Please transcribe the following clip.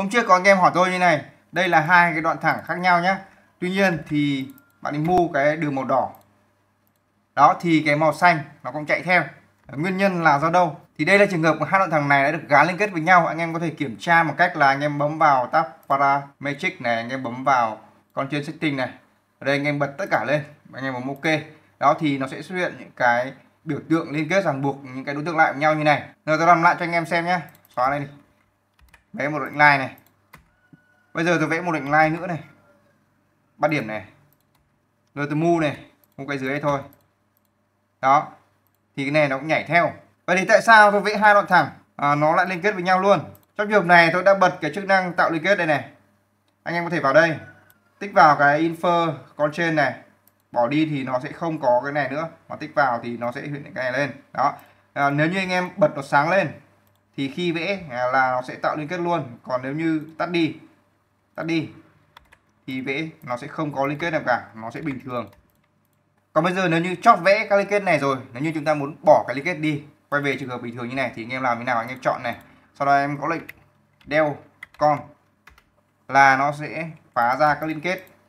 Hôm trước có anh em hỏi tôi như này, đây là hai cái đoạn thẳng khác nhau nhé. Tuy nhiên thì bạn ấy mua cái đường màu đỏ. Đó thì cái màu xanh nó cũng chạy theo. Nguyên nhân là do đâu? Thì đây là trường hợp của hai đoạn thẳng này đã được gắn liên kết với nhau. Anh em có thể kiểm tra một cách là anh em bấm vào tab parametric này, anh em bấm vào con trên setting này. Ở đây anh em bật tất cả lên, anh em bấm ok. Đó thì nó sẽ xuất hiện những cái biểu tượng liên kết ràng buộc những cái đối tượng lại với nhau như này. Rồi tôi làm lại cho anh em xem nhé. Xóa đây đi vẽ một lệnh line này bây giờ tôi vẽ một lệnh line nữa này bắt điểm này rồi tôi mu này một cái dưới đây thôi đó thì cái này nó cũng nhảy theo vậy thì tại sao tôi vẽ hai đoạn thẳng à, nó lại liên kết với nhau luôn trong trường hợp này tôi đã bật cái chức năng tạo liên kết đây này anh em có thể vào đây tích vào cái infer con trên này bỏ đi thì nó sẽ không có cái này nữa mà tích vào thì nó sẽ hiện cái này lên đó à, nếu như anh em bật nó sáng lên thì khi vẽ à, là nó sẽ tạo liên kết luôn còn nếu như tắt đi tắt đi thì vẽ nó sẽ không có liên kết nào cả nó sẽ bình thường còn bây giờ nếu như chót vẽ các liên kết này rồi nếu như chúng ta muốn bỏ cái liên kết đi quay về trường hợp bình thường như này thì anh em làm thế nào anh em chọn này sau đó em có lệnh đeo con là nó sẽ phá ra các liên kết